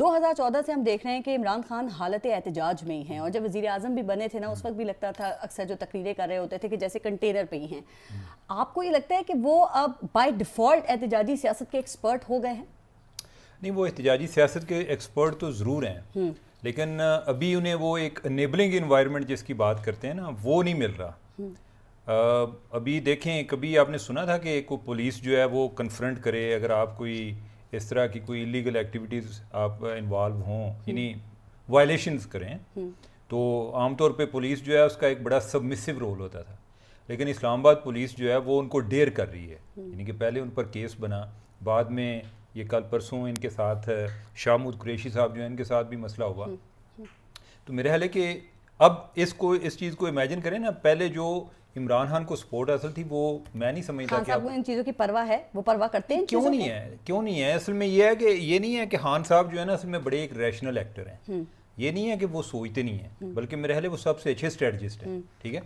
2014 से हम देख रहे हैं कि इमरान खान हालत एहतजाज में ही हैं और जब वजी अजम भी बने थे ना उस वक्त भी लगता था अक्सर जो तकरीरें कर रहे होते थे कि जैसे कंटेनर पर ही हैं आपको ये लगता है कि वो अब बाई डिफ़ॉल्ट एहतजाजी सियासत के एक्सपर्ट हो गए हैं नहीं वो एहतजाजी सियासत के एक्सपर्ट तो ज़रूर हैं हम्म। लेकिन अभी उन्हें वो एक नेबलिंग इन्वायरमेंट जिसकी बात करते हैं ना वो नहीं मिल रहा आ, हम्म। अभी देखें कभी आपने सुना था कि एक पुलिस जो है वो कन्फ्रंट करे अगर आप कोई इस तरह की कोई इलीगल एक्टिविटीज़ आप इन्वॉल्व uh, हों हम्म। यानी वायलेशंस करें हम्म। तो आमतौर पे पुलिस जो है उसका एक बड़ा सबमिसिव रोल होता था लेकिन इस्लामाबाद पुलिस जो है वो उनको डेर कर रही है हम्म। यानी कि पहले उन पर केस बना बाद में ये कल परसों इनके साथ uh, शाहमुद कुरेशी साहब जो है इनके साथ भी मसला हुआ तो मेरे ख्याल है कि अब इसको इस चीज़ को इमेजिन करें ना पहले जो इमरान खान को सपोर्ट असल थी वो मैं नहीं समझता खान साहब को इन चीज़ों की परवाह है वो परवाह करते हैं क्यों नहीं है क्यों नहीं है असल में ये है कि ये नहीं है कि खान साहब जो है ना असल में बड़े एक रैशनल एक्टर हैं हम्म। ये नहीं है कि वो सोचते नहीं है हम्म। बल्कि मेरे हाल वो सबसे अच्छे स्ट्रेटजिस्ट हैं हम्म। ठीक है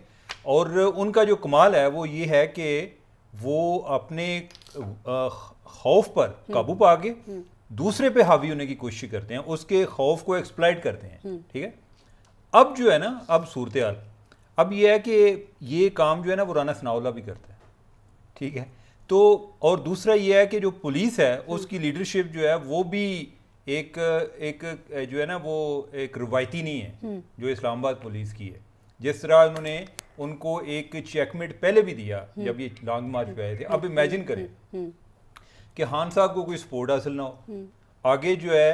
और उनका जो कमाल है वो ये है कि वो अपने खौफ पर काबू पा के दूसरे पे हावी होने की कोशिश करते हैं उसके खौफ को एक्सप्लाइट करते हैं ठीक है अब जो है ना अब सूरत अब यह है कि ये काम जो है ना वो राना सनाउल्ला भी करता है ठीक है तो और दूसरा ये है कि जो पुलिस है हम्म। उसकी लीडरशिप जो है वो भी एक एक जो है ना वो एक रवायती नहीं है हम्म। जो इस्लामाबाद पुलिस की है जिस तरह उन्होंने उनको एक चेकमेट पहले भी दिया हम्म। जब ये लॉन्ग मार्च पे आए थे अब इमेजिन करें कि हान साहब को कोई सपोर्ट हासिल ना हो आगे जो है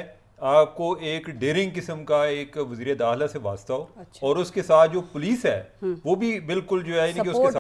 आपको एक डेरिंग किस्म का एक वजीर दाखिला से वास्ता हो अच्छा। और उसके साथ जो पुलिस है हम्म। वो भी बिल्कुल जो है उसके साथ